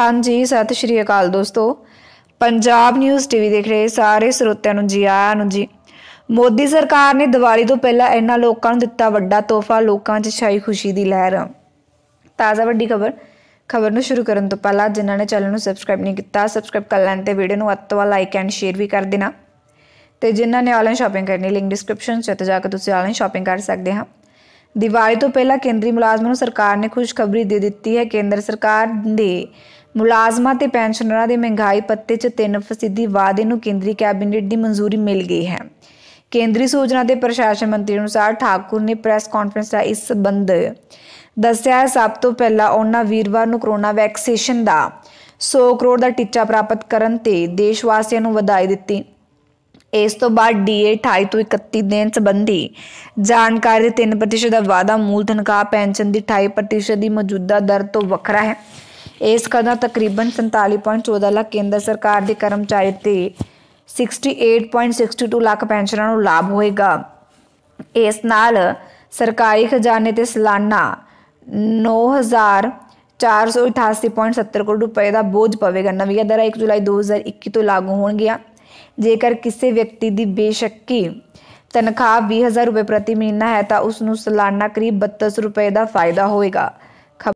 ਹਾਂਜੀ ਸਤਿ ਸ਼੍ਰੀ ਅਕਾਲ ਦੋਸਤੋ ਪੰਜਾਬ ਨਿਊਜ਼ ਟੀਵੀ ਦੇਖ ਰਹੇ ਸਾਰੇ ਸਰੋਤਿਆਂ ਨੂੰ ਜੀ ਆਇਆਂ ਨੂੰ ਜੀ ਮੋਦੀ ਸਰਕਾਰ ਨੇ ਦੀਵਾਲੀ ਤੋਂ ਪਹਿਲਾਂ ਇਹਨਾਂ ਲੋਕਾਂ ਨੂੰ ਦਿੱਤਾ ਵੱਡਾ ਤੋਹਫਾ ਲੋਕਾਂ 'ਚ ਛਾਈ ਖੁਸ਼ੀ ਦੀ ਲਹਿਰ ਤਾਜ਼ਾ ਵੱਡੀ ਖਬਰ ਖਬਰ ਨੂੰ ਸ਼ੁਰੂ ਕਰਨ ਤੋਂ ਪਹਿਲਾਂ ਜਿਨ੍ਹਾਂ ਨੇ ਚੈਨਲ ਨੂੰ ਸਬਸਕ੍ਰਾਈਬ ਨਹੀਂ ਕੀਤਾ ਸਬਸਕ੍ਰਾਈਬ ਕਰ ਲੈਣ ਤੇ ਵੀਡੀਓ ਨੂੰ ਅੱਤਵਾ ਲਾਈਕ ਐਂਡ ਸ਼ੇਅਰ ਵੀ ਕਰ ਦੇਣਾ ਤੇ ਜਿਨ੍ਹਾਂ ਨੇ ਆਨਲਾਈਨ ਸ਼ਾਪਿੰਗ ਕਰਨੀ ਲਿੰਕ ਡਿਸਕ੍ਰਿਪਸ਼ਨ 'ਚ ਤੇ ਜਾ ਕੇ ਤੁਸੀਂ ਆਨਲਾਈਨ ਸ਼ਾਪਿੰਗ ਕਰ ਸਕਦੇ ਹਾਂ ਦੀਵਾਲੀ ਤੋਂ ਪਹਿਲਾਂ ਕੇਂਦਰੀ ਮੁਲਾਜ਼ਮਾਂ ਨੂੰ ਸਰਕਾਰ ਨੇ ਖੁਸ਼ਖਬਰੀ ਦੇ ਦਿੱਤੀ ਹੈ ਕੇਂਦਰ ਸਰਕਾਰ ਦੇ ਮੁਲਾਜ਼ਮਾਂ ਤੇ ਪੈਨਸ਼ਨਰਾਂ ਦੇ ਮਹਿੰਗਾਈ ਪੱਤੇ 'ਚ 3 ਫੀਸਦੀ ਵਾਅਦੇ ਨੂੰ ਕੇਂਦਰੀ ਕੈਬਨਿਟ ਦੀ ਮਨਜ਼ੂਰੀ ਮਿਲ ਗਈ ਹੈ ਕੇਂਦਰੀ ਸੂਚਨਾ ਤੇ ਪ੍ਰਸ਼ਾਸਨ ਮੰਤਰੀ ਅਨੁਸਾਰ ਠਾਕੁਰ ਨੇ ਪ੍ਰੈਸ ਕਾਨਫਰੰਸ ਦਾ ਇਸ ਸੰਬੰਧ ਦੱਸਿਆ ਸਭ ਤੋਂ ਪਹਿਲਾਂ ਉਹਨਾਂ ਵੀਰਵਾਰ ਨੂੰ ਕਰੋਨਾ ਵੈਕਸੀਨੇਸ਼ਨ ਦਾ 100 ਕਰੋੜ ਦਾ ਟੀਚਾ ਪ੍ਰਾਪਤ ਕਰਨ ਤੇ ਦੇਸ਼ ਵਾਸੀਆਂ ਨੂੰ ਵਧਾਈ ਦਿੱਤੀ ਇਸ ਤੋਂ ਬਾਅਦ ਡੀਏ 28 ਤੋਂ 31 ਦਿਨ ਸੰਬੰਧੀ ਜਾਣਕਾਰੀ ਦੇ 3% ਦਾ ਵਾਅਦਾ ਮੂਲ ਤਨਖਾਹ ਪੈਨਸ਼ਨ ਦੀ 28% ਦੀ ਮੌਜੂਦਾ ਦਰ ਤੋਂ ਵੱਖਰਾ ਹੈ ਇਸ ਕਦਾ ਤਕਰੀਬਨ 47.14 ਲੱਖ ਕੇਂਦਰ ਸਰਕਾਰ ਦੇ ਕਰਮਚਾਰੀ ਤੇ 68.62 ਲੱਖ ਪੈਨਸ਼ਨਰਾਂ ਨੂੰ ਲਾਭ ਹੋਏਗਾ ਇਸ ਨਾਲ ਸਰਕਾਰੀ ਖਜ਼ਾਨੇ ਤੇ ਸਾਲਾਨਾ 9488.70 ਕਰੋੜ ਰੁਪਏ ਦਾ ਬੋਝ ਪਵੇਗਾ ਨਵੀਆਂ ਦਰਾਂ 1 ਜੁਲਾਈ 2021 ਤੋਂ ਲਾਗੂ ਹੋਣਗੀਆਂ ਜੇਕਰ ਕਿਸੇ ਵਿਅਕਤੀ ਦੀ ਬੇਸ਼ੱਕੀ ਤਨਖਾਹ 20000 ਰੁਪਏ ਪ੍ਰਤੀ ਮਹੀਨਾ ਹੈ ਤਾਂ ਉਸ ਨੂੰ ਸਾਲਾਨਾ ਕਰੀਬ 3200 ਰੁਪਏ ਦਾ ਫਾਇਦਾ ਹੋਏਗਾ